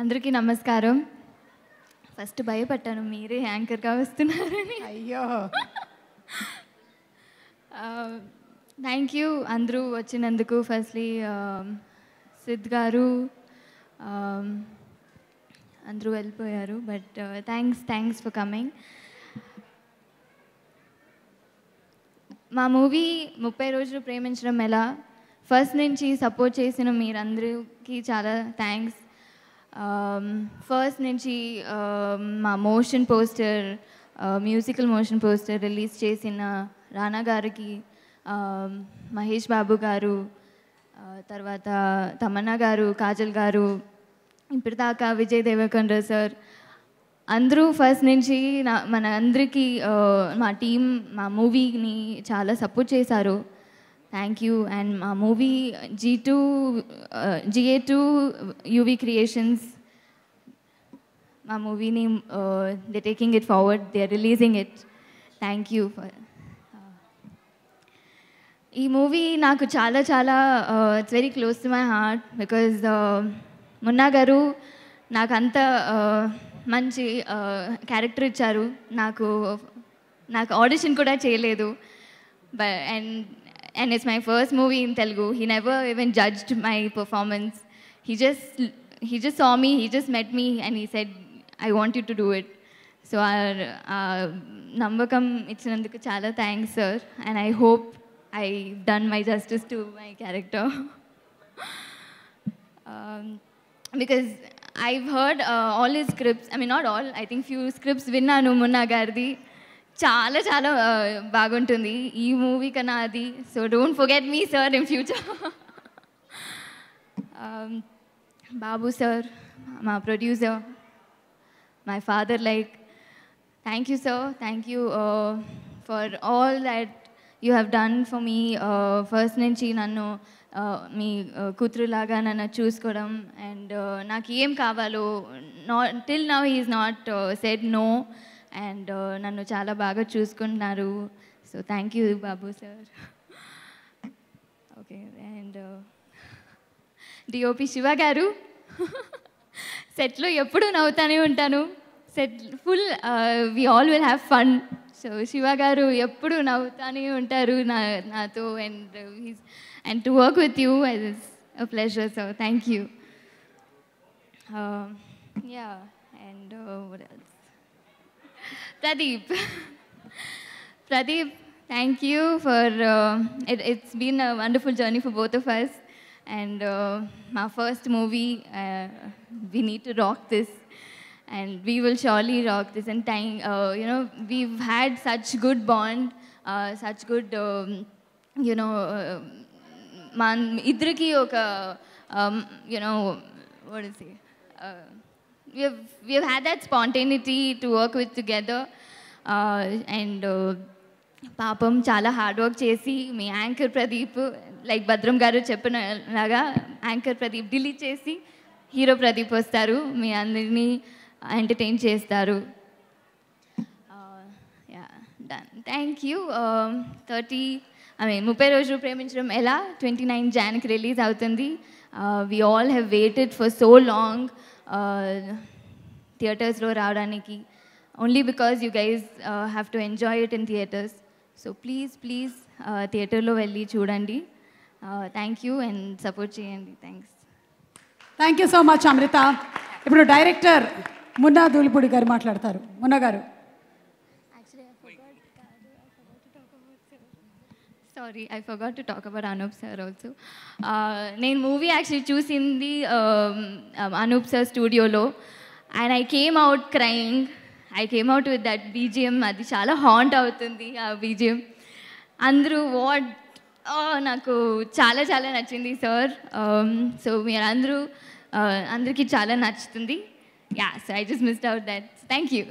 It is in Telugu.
అందరికీ నమస్కారం ఫస్ట్ భయపడ్డాను మీరే యాంకర్గా వస్తున్నారని అయ్యో థ్యాంక్ యూ అందరూ వచ్చినందుకు ఫస్ట్లీ సిద్ధ్ గారు అందరూ వెళ్ళిపోయారు but thanks thanks for coming మా మూవీ ముప్పై రోజులు ప్రేమించడం ఎలా ఫస్ట్ నుంచి సపోర్ట్ చేసిన మీరందరికీ చాలా థ్యాంక్స్ ఫస్ట్ um, నుంచి um, మా motion poster musical motion poster release చేసిన రానా గారికి um, మహేష్ బాబు గారు uh, తర్వాత తమన్నా గారు కాజల్ గారు ఇప్పటిదాకా విజయ్ దేవకొండ సార్ అందరూ ఫస్ట్ నుంచి నా మన అందరికీ uh, మా టీం మా మూవీని చాలా సపోర్ట్ చేశారు థ్యాంక్ యూ అండ్ మా movie G two GA two UV creations మా మూవీని they taking it forward they releasing it thank you for ఈ మూవీ నాకు చాలా చాలా it's very close to my heart because Munna గారు నాకు అంత uh, మంచి క్యారెక్టర్ uh, ఇచ్చారు నాకు నాకు ఆడిషన్ కూడా చేయలేదు but and and it's my first movie in Telugu. He never even judged my performance. He just he just saw me. He just met me, and he said, "I want you to do it." So our number come. chala thanks, sir. And I hope I've done my justice to my character. Um, because I've heard uh, all his scripts. I mean, not all. I think few scripts. Vinna Numuna Gardi. Gardhi. చాలా చాలా బాగుంటుంది ఈ మూవీ కన్నా అది so don't forget me sir in future Babu sir మా producer my father like thank you sir thank you for all that you have done for me first నుంచి నన్ను uh, మీ uh, కూతురులాగా నన్ను చూసుకోవడం అండ్ uh, నాకు ఏం కావాలో not till now is not said no and uh, నన్ను చాలా బాగా చూసుకుంటున్నారు so thank you Babu sir okay and DOP Shiva గారు సెట్లో ఎప్పుడు నవ్వుతానే ఉంటాను set full we all will have fun so Shiva గారు ఎప్పుడు నవ్వుతూనే ఉంటారు నా నాతో and and to work with you I pleasure so thank you yeah and Pradeep. Pradeep, thank you for, uh, it, has been a wonderful journey for both of us. And uh, first movie, uh, we need to rock this. And we will surely rock this. And time, uh, you know, we've had such good bond, uh, such good, um, you know, uh, man, idriki um, you know, what is he? we've, we've had that spontaneity to work with together. Uh, and uh, పాపం చాలా హార్డ్ వర్క్ చేసి మీ యాంకర్ ప్రదీప్ లైక్ భద్రం గారు చెప్పినలాగా యాంకర్ ప్రదీప్ డిలీట్ చేసి హీరో ప్రదీప్ వస్తారు మీ అందరినీ ఎంటర్టైన్ చేస్తారు done thank you thirty I mean ముప్పై రోజులు ప్రేమించడం ఎలా ట్వంటీ నైన్ జాన్కి రిలీజ్ అవుతుంది we all have waited for so long థియేటర్స్లో రావడానికి only because you guys have to enjoy it in theatres so please please థియేటర్లో వెళ్ళి చూడండి థ్యాంక్ యూ అండ్ సపోర్ట్ చేయండి thanks thank you so much Amrita ఇప్పుడు డైరెక్టర్ మున్నా దూలిపూడి గారు మాట్లాడతారు మున్నా గారు sorry I for to talk about Anup sir also నేను మూవీ యాక్చువల్లీ చూసింది అనూప్ సార్ స్టూడియోలో and I came out crying I came out with that BGM అది చాలా హాంట్ అవుతుంది ఆ బీజిఎం అందరూ వాట్ నాకు చాలా చాలా నచ్చింది సార్ సో మీరు అందరూ uh, అందరికీ చాలా నచ్చుతుంది yeah so I just missed out that thank you